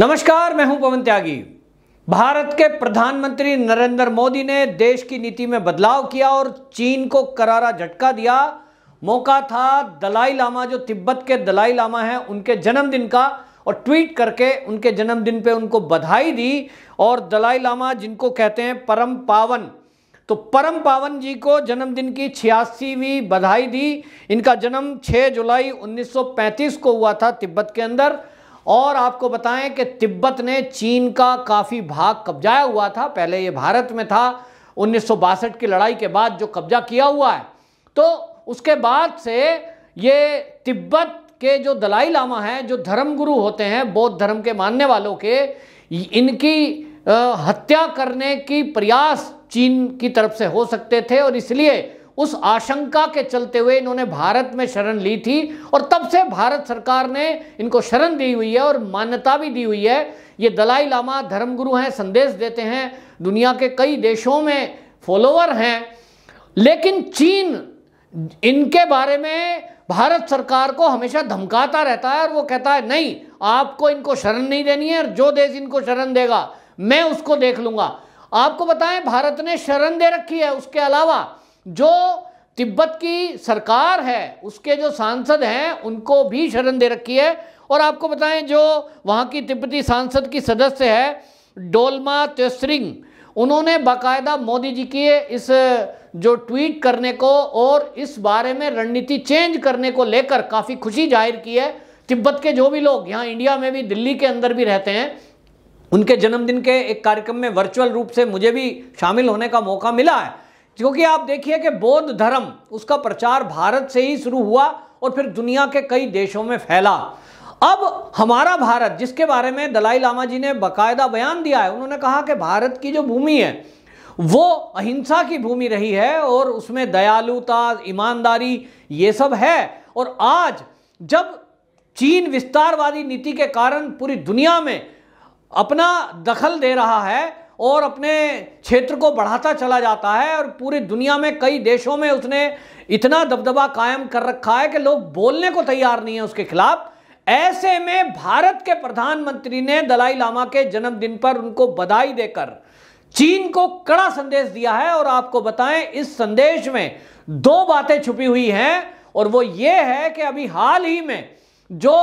नमस्कार मैं हूं पवन त्यागी भारत के प्रधानमंत्री नरेंद्र मोदी ने देश की नीति में बदलाव किया और चीन को करारा झटका दिया मौका था दलाई लामा जो तिब्बत के दलाई लामा हैं उनके जन्मदिन का और ट्वीट करके उनके जन्मदिन पे उनको बधाई दी और दलाई लामा जिनको कहते हैं परम पावन तो परम पावन जी को जन्मदिन की छियासीवीं बधाई दी इनका जन्म 6 जुलाई 1935 को हुआ था तिब्बत के अंदर और आपको बताएं कि तिब्बत ने चीन का काफ़ी भाग कब्जाया हुआ था पहले ये भारत में था उन्नीस की लड़ाई के बाद जो कब्जा किया हुआ है तो उसके बाद से ये तिब्बत के जो दलाई लामा हैं जो धर्मगुरु होते हैं बौद्ध धर्म के मानने वालों के इनकी हत्या करने की प्रयास चीन की तरफ से हो सकते थे और इसलिए उस आशंका के चलते हुए इन्होंने भारत में शरण ली थी और तब से भारत सरकार ने इनको शरण दी हुई है और मान्यता भी दी हुई है ये दलाई लामा धर्मगुरु हैं संदेश देते हैं दुनिया के कई देशों में फॉलोअर हैं लेकिन चीन इनके बारे में भारत सरकार को हमेशा धमकाता रहता है और वो कहता है नहीं आपको इनको शरण नहीं देनी है और जो देश इनको शरण देगा मैं उसको देख लूंगा आपको बताएं भारत ने शरण दे रखी है उसके अलावा जो तिब्बत की सरकार है उसके जो सांसद हैं उनको भी शरण दे रखी है और आपको बताएं जो वहाँ की तिब्बती सांसद की सदस्य है डोलमा तेसरिंग उन्होंने बाकायदा मोदी जी की इस जो ट्वीट करने को और इस बारे में रणनीति चेंज करने को लेकर काफ़ी खुशी जाहिर की है तिब्बत के जो भी लोग यहाँ इंडिया में भी दिल्ली के अंदर भी रहते हैं उनके जन्मदिन के एक कार्यक्रम में वर्चुअल रूप से मुझे भी शामिल होने का मौका मिला है क्योंकि आप देखिए कि बौद्ध धर्म उसका प्रचार भारत से ही शुरू हुआ और फिर दुनिया के कई देशों में फैला अब हमारा भारत जिसके बारे में दलाई लामा जी ने बकायदा बयान दिया है उन्होंने कहा कि भारत की जो भूमि है वो अहिंसा की भूमि रही है और उसमें दयालुता ईमानदारी ये सब है और आज जब चीन विस्तारवादी नीति के कारण पूरी दुनिया में अपना दखल दे रहा है और अपने क्षेत्र को बढ़ाता चला जाता है और पूरी दुनिया में कई देशों में उसने इतना दबदबा कायम कर रखा है कि लोग बोलने को तैयार नहीं है उसके खिलाफ ऐसे में भारत के प्रधानमंत्री ने दलाई लामा के जन्मदिन पर उनको बधाई देकर चीन को कड़ा संदेश दिया है और आपको बताएं इस संदेश में दो बातें छुपी हुई हैं और वो ये है कि अभी हाल ही में जो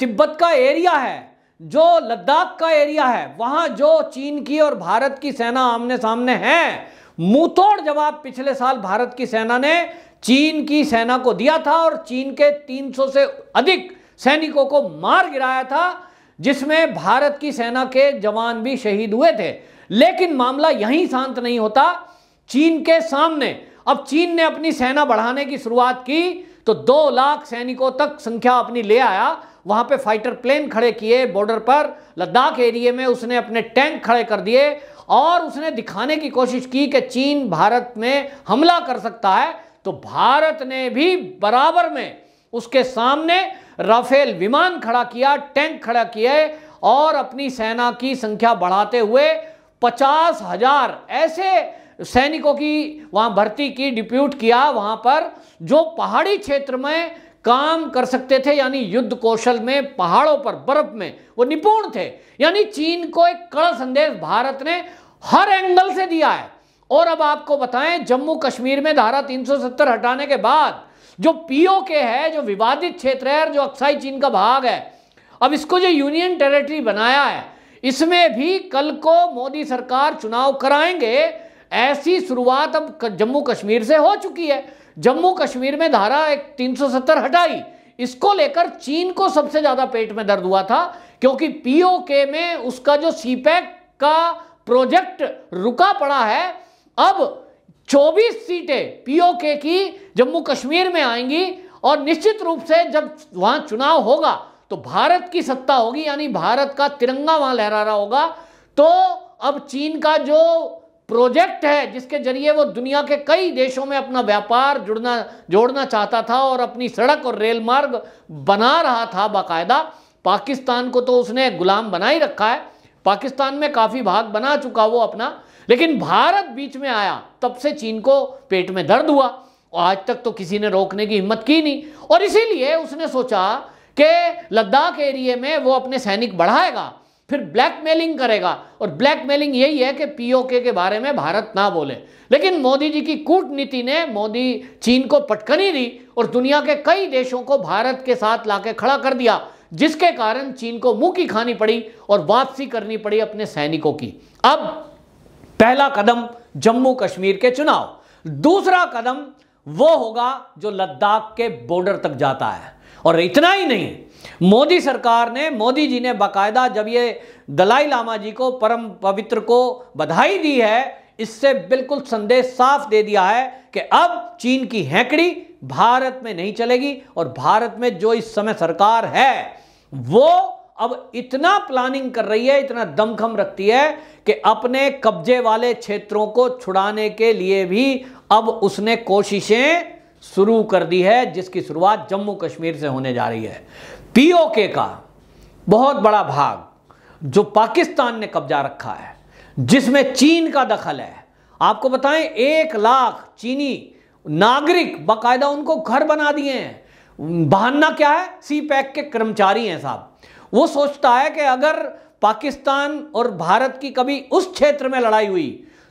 तिब्बत का एरिया है जो लद्दाख का एरिया है वहां जो चीन की और भारत की सेना आमने सामने है मुंहतोड़ जवाब पिछले साल भारत की सेना ने चीन की सेना को दिया था और चीन के 300 से अधिक सैनिकों को मार गिराया था जिसमें भारत की सेना के जवान भी शहीद हुए थे लेकिन मामला यहीं शांत नहीं होता चीन के सामने अब चीन ने अपनी सेना बढ़ाने की शुरुआत की तो दो लाख सैनिकों तक संख्या अपनी ले आया वहाँ पे फाइटर प्लेन खड़े किए बॉर्डर पर लद्दाख एरिए में उसने अपने टैंक खड़े कर दिए और उसने दिखाने की कोशिश की कि चीन भारत में हमला कर सकता है तो भारत ने भी बराबर में उसके सामने राफेल विमान खड़ा किया टैंक खड़ा किए और अपनी सेना की संख्या बढ़ाते हुए पचास हजार ऐसे सैनिकों की वहाँ भर्ती की डिप्यूट किया वहाँ पर जो पहाड़ी क्षेत्र में काम कर सकते थे यानी युद्ध कौशल में पहाड़ों पर बर्फ में वो निपुण थे यानी चीन को एक कड़ा संदेश भारत ने हर एंगल से दिया है और अब आपको बताएं जम्मू कश्मीर में धारा 370 हटाने के बाद जो पीओके है जो विवादित क्षेत्र है जो अक्साई चीन का भाग है अब इसको जो यूनियन टेरिटरी बनाया है इसमें भी कल को मोदी सरकार चुनाव कराएंगे ऐसी शुरुआत अब जम्मू कश्मीर से हो चुकी है जम्मू कश्मीर में धारा एक 370 हटाई इसको लेकर चीन को सबसे ज्यादा पेट में दर्द हुआ था क्योंकि पीओके में उसका जो सीपैक e का प्रोजेक्ट रुका पड़ा है अब 24 सीटें पीओके की जम्मू कश्मीर में आएंगी और निश्चित रूप से जब वहां चुनाव होगा तो भारत की सत्ता होगी यानी भारत का तिरंगा वहां लहरा रहा होगा तो अब चीन का जो प्रोजेक्ट है जिसके जरिए वो दुनिया के कई देशों में अपना व्यापार जुड़ना जोड़ना चाहता था और अपनी सड़क और रेल मार्ग बना रहा था बाकायदा पाकिस्तान को तो उसने गुलाम बना ही रखा है पाकिस्तान में काफ़ी भाग बना चुका वो अपना लेकिन भारत बीच में आया तब से चीन को पेट में दर्द हुआ और आज तक तो किसी ने रोकने की हिम्मत की नहीं और इसीलिए उसने सोचा कि लद्दाख एरिए में वो अपने सैनिक बढ़ाएगा फिर ब्लैकमेलिंग करेगा और ब्लैकमेलिंग यही है कि पीओके के बारे में भारत ना बोले लेकिन मोदी जी की कूटनीति ने मोदी चीन को पटकनी दी और दुनिया के कई देशों को भारत के साथ लाके खड़ा कर दिया जिसके कारण चीन को मुंह की खानी पड़ी और वापसी करनी पड़ी अपने सैनिकों की अब पहला कदम जम्मू कश्मीर के चुनाव दूसरा कदम वो होगा जो लद्दाख के बॉर्डर तक जाता है और इतना ही नहीं मोदी सरकार ने मोदी जी ने बाकायदा जब ये दलाई लामा जी को परम पवित्र को बधाई दी है इससे बिल्कुल संदेश साफ दे दिया है कि अब चीन की हैकड़ी भारत में नहीं चलेगी और भारत में जो इस समय सरकार है वो अब इतना प्लानिंग कर रही है इतना दमखम रखती है कि अपने कब्जे वाले क्षेत्रों को छुड़ाने के लिए भी अब उसने कोशिशें शुरू कर दी है जिसकी शुरुआत जम्मू कश्मीर से होने जा रही है पीओके का बहुत बड़ा भाग जो पाकिस्तान ने कब्जा रखा है जिसमें चीन का दखल है आपको बताएं एक लाख चीनी नागरिक बाकायदा उनको घर बना दिए हैं बहाना क्या है सी पैक के कर्मचारी हैं साहब वो सोचता है कि अगर पाकिस्तान और भारत की कभी उस क्षेत्र में लड़ाई हुई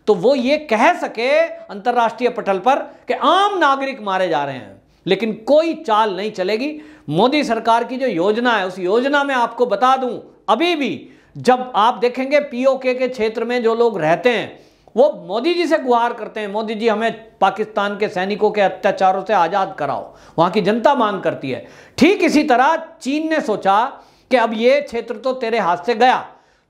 तो वो ये कह सके अंतर्राष्ट्रीय पटल पर कि आम नागरिक मारे जा रहे हैं लेकिन कोई चाल नहीं चलेगी मोदी सरकार की जो योजना है उस योजना में आपको बता दूं अभी भी जब आप देखेंगे पीओके के क्षेत्र में जो लोग रहते हैं वो मोदी जी से गुहार करते हैं मोदी जी हमें पाकिस्तान के सैनिकों के अत्याचारों से आज़ाद कराओ वहां की जनता मांग करती है ठीक इसी तरह चीन ने सोचा कि अब ये क्षेत्र तो तेरे हाथ से गया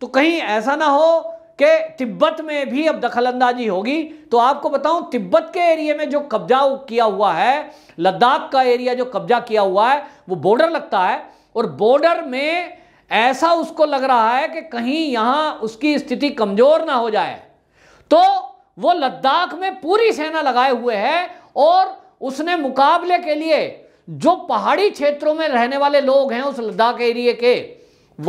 तो कहीं ऐसा ना हो कि तिब्बत में भी अब दखल अंदाजी होगी तो आपको बताऊं तिब्बत के एरिया में जो कब्जा किया हुआ है लद्दाख का एरिया जो कब्जा किया हुआ है वो बॉर्डर लगता है और बॉर्डर में ऐसा उसको लग रहा है कि कहीं यहां उसकी स्थिति कमजोर ना हो जाए तो वो लद्दाख में पूरी सेना लगाए हुए है और उसने मुकाबले के लिए जो पहाड़ी क्षेत्रों में रहने वाले लोग हैं उस लद्दाख एरिए के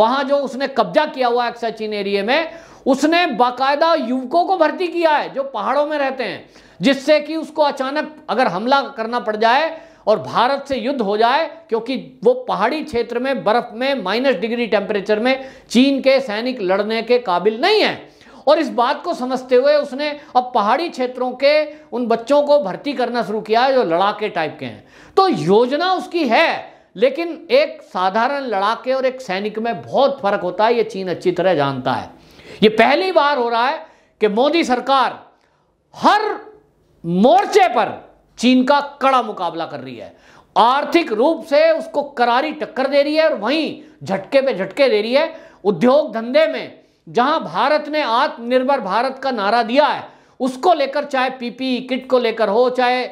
वहां जो उसने कब्जा किया हुआ है चीन एरिए में उसने बाकायदा युवकों को भर्ती किया है जो पहाड़ों में रहते हैं जिससे कि उसको अचानक अगर हमला करना पड़ जाए और भारत से युद्ध हो जाए क्योंकि वो पहाड़ी क्षेत्र में बर्फ में माइनस डिग्री टेम्परेचर में चीन के सैनिक लड़ने के काबिल नहीं है और इस बात को समझते हुए उसने अब पहाड़ी क्षेत्रों के उन बच्चों को भर्ती करना शुरू किया है जो लड़ाके टाइप के हैं तो योजना उसकी है लेकिन एक साधारण लड़ाके और एक सैनिक में बहुत फर्क होता है ये चीन अच्छी तरह जानता है ये पहली बार हो रहा है कि मोदी सरकार हर मोर्चे पर चीन का कड़ा मुकाबला कर रही है आर्थिक रूप से उसको करारी टक्कर दे रही है और वहीं झटके पे झटके दे रही है उद्योग धंधे में जहां भारत ने आत्मनिर्भर भारत का नारा दिया है उसको लेकर चाहे पीपीई किट को लेकर हो चाहे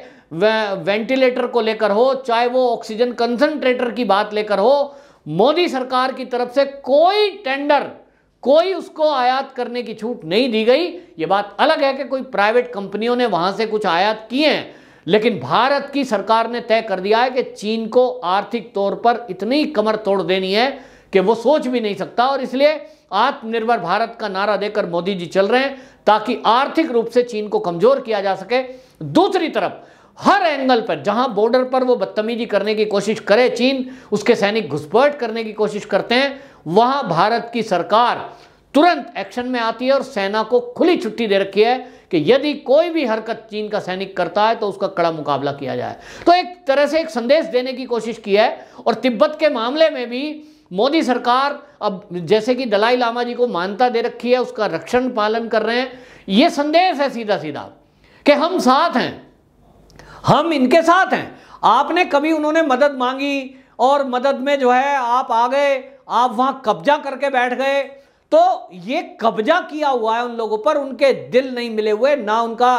वेंटिलेटर को लेकर हो चाहे वो ऑक्सीजन कंसंट्रेटर की बात लेकर हो मोदी सरकार की तरफ से कोई टेंडर कोई उसको आयात करने की छूट नहीं दी गई ये बात अलग है कि कोई प्राइवेट कंपनियों ने वहां से कुछ आयात किए हैं लेकिन भारत की सरकार ने तय कर दिया है कि चीन को आर्थिक तौर पर इतनी कमर तोड़ देनी है कि वो सोच भी नहीं सकता और इसलिए आत्मनिर्भर भारत का नारा देकर मोदी जी चल रहे हैं ताकि आर्थिक रूप से चीन को कमजोर किया जा सके दूसरी तरफ हर एंगल पर जहां बॉर्डर पर वो बदतमीजी करने की कोशिश करे चीन उसके सैनिक घुसपैठ करने की कोशिश करते हैं वहां भारत की सरकार तुरंत एक्शन में आती है और सेना को खुली छुट्टी दे रखी है कि यदि कोई भी हरकत चीन का सैनिक करता है तो उसका कड़ा मुकाबला किया जाए तो एक तरह से एक संदेश देने की कोशिश की है और तिब्बत के मामले में भी मोदी सरकार अब जैसे कि दलाई लामा जी को मानता दे रखी है उसका रक्षण पालन कर रहे हैं यह संदेश है सीधा सीधा कि हम साथ हैं हम इनके साथ हैं आपने कभी उन्होंने मदद मांगी और मदद में जो है आप आ गए आप वहां कब्जा करके बैठ गए तो ये कब्जा किया हुआ है उन लोगों पर उनके दिल नहीं मिले हुए ना उनका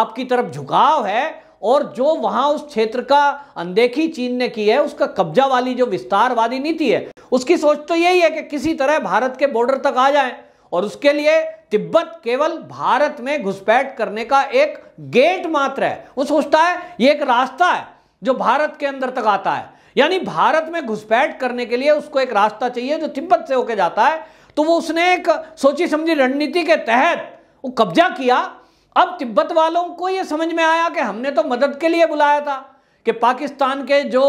आपकी तरफ झुकाव है और जो वहां उस क्षेत्र का अनदेखी चीन ने की है उसका कब्जा वाली जो विस्तारवादी नीति है उसकी सोच तो यही है कि किसी तरह भारत के बॉर्डर तक आ जाए और उसके लिए तिब्बत केवल भारत में घुसपैठ करने का एक गेट मात्र है वो सोचता है ये एक रास्ता है जो भारत के अंदर तक आता है यानी भारत में घुसपैठ करने के लिए उसको एक रास्ता चाहिए जो तिब्बत से होकर जाता है तो वो उसने एक सोची समझी रणनीति के तहत वो कब्जा किया अब तिब्बत वालों को ये समझ में आया कि हमने तो मदद के लिए बुलाया था कि पाकिस्तान के जो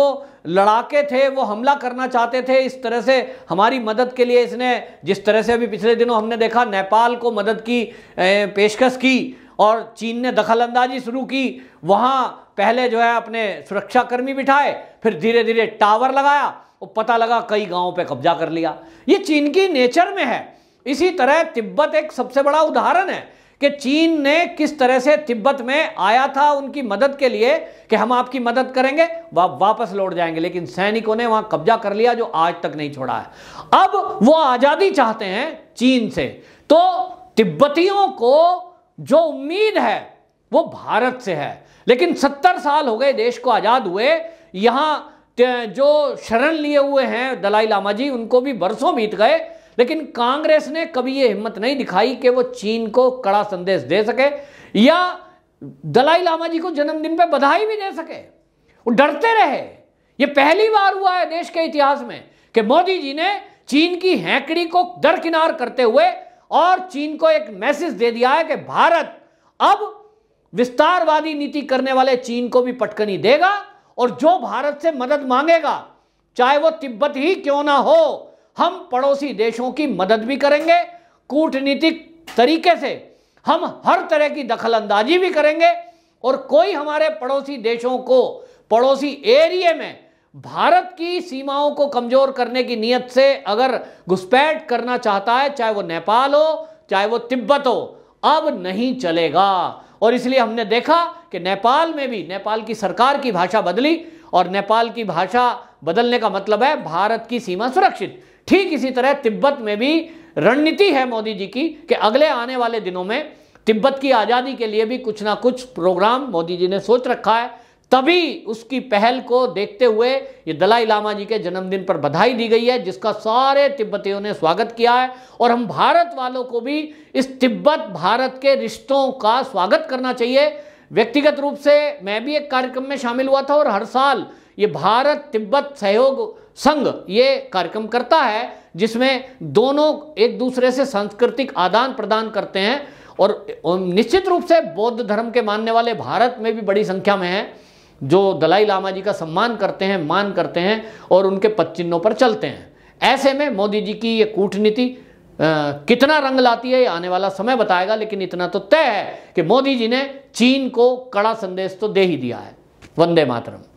लड़ाके थे वो हमला करना चाहते थे इस तरह से हमारी मदद के लिए इसने जिस तरह से अभी पिछले दिनों हमने देखा नेपाल को मदद की पेशकश की और चीन ने दखल अंदाजी शुरू की वहाँ पहले जो है अपने सुरक्षाकर्मी बिठाए फिर धीरे धीरे टावर लगाया और पता लगा कई गांवों पे कब्जा कर लिया ये चीन की नेचर में है इसी तरह तिब्बत एक सबसे बड़ा उदाहरण है कि चीन ने किस तरह से तिब्बत में आया था उनकी मदद के लिए कि हम आपकी मदद करेंगे वह वा वापस लौट जाएंगे लेकिन सैनिकों ने वहां कब्जा कर लिया जो आज तक नहीं छोड़ा है अब वो आज़ादी चाहते हैं चीन से तो तिब्बतियों को जो उम्मीद है वो भारत से है लेकिन सत्तर साल हो गए देश को आज़ाद हुए यहां जो शरण लिए हुए हैं दलाई लामा जी उनको भी बरसों बीत गए लेकिन कांग्रेस ने कभी ये हिम्मत नहीं दिखाई कि वो चीन को कड़ा संदेश दे सके या दलाई लामा जी को जन्मदिन पे बधाई भी दे सके वो डरते रहे ये पहली बार हुआ है देश के इतिहास में कि मोदी जी ने चीन की हैकड़ी को दरकिनार करते हुए और चीन को एक मैसेज दे दिया है कि भारत अब विस्तारवादी नीति करने वाले चीन को भी पटकनी देगा और जो भारत से मदद मांगेगा चाहे वो तिब्बत ही क्यों ना हो हम पड़ोसी देशों की मदद भी करेंगे कूटनीतिक तरीके से हम हर तरह की दखल अंदाजी भी करेंगे और कोई हमारे पड़ोसी देशों को पड़ोसी एरिए में भारत की सीमाओं को कमजोर करने की नीयत से अगर घुसपैठ करना चाहता है चाहे वो नेपाल हो चाहे वो तिब्बत हो अब नहीं चलेगा और इसलिए हमने देखा कि नेपाल में भी नेपाल की सरकार की भाषा बदली और नेपाल की भाषा बदलने का मतलब है भारत की सीमा सुरक्षित ठीक इसी तरह तिब्बत में भी रणनीति है मोदी जी की कि अगले आने वाले दिनों में तिब्बत की आज़ादी के लिए भी कुछ ना कुछ प्रोग्राम मोदी जी ने सोच रखा है तभी उसकी पहल को देखते हुए ये दलाई लामा जी के जन्मदिन पर बधाई दी गई है जिसका सारे तिब्बतियों ने स्वागत किया है और हम भारत वालों को भी इस तिब्बत भारत के रिश्तों का स्वागत करना चाहिए व्यक्तिगत रूप से मैं भी एक कार्यक्रम में शामिल हुआ था और हर साल ये भारत तिब्बत सहयोग संघ ये कार्यक्रम करता है जिसमें दोनों एक दूसरे से सांस्कृतिक आदान प्रदान करते हैं और निश्चित रूप से बौद्ध धर्म के मानने वाले भारत में भी बड़ी संख्या में हैं जो दलाई लामा जी का सम्मान करते हैं मान करते हैं और उनके पदचिन्हों पर चलते हैं ऐसे में मोदी जी की ये कूटनीति कितना रंग लाती है ये आने वाला समय बताएगा लेकिन इतना तो तय है कि मोदी जी ने चीन को कड़ा संदेश तो दे ही दिया है वंदे मातरम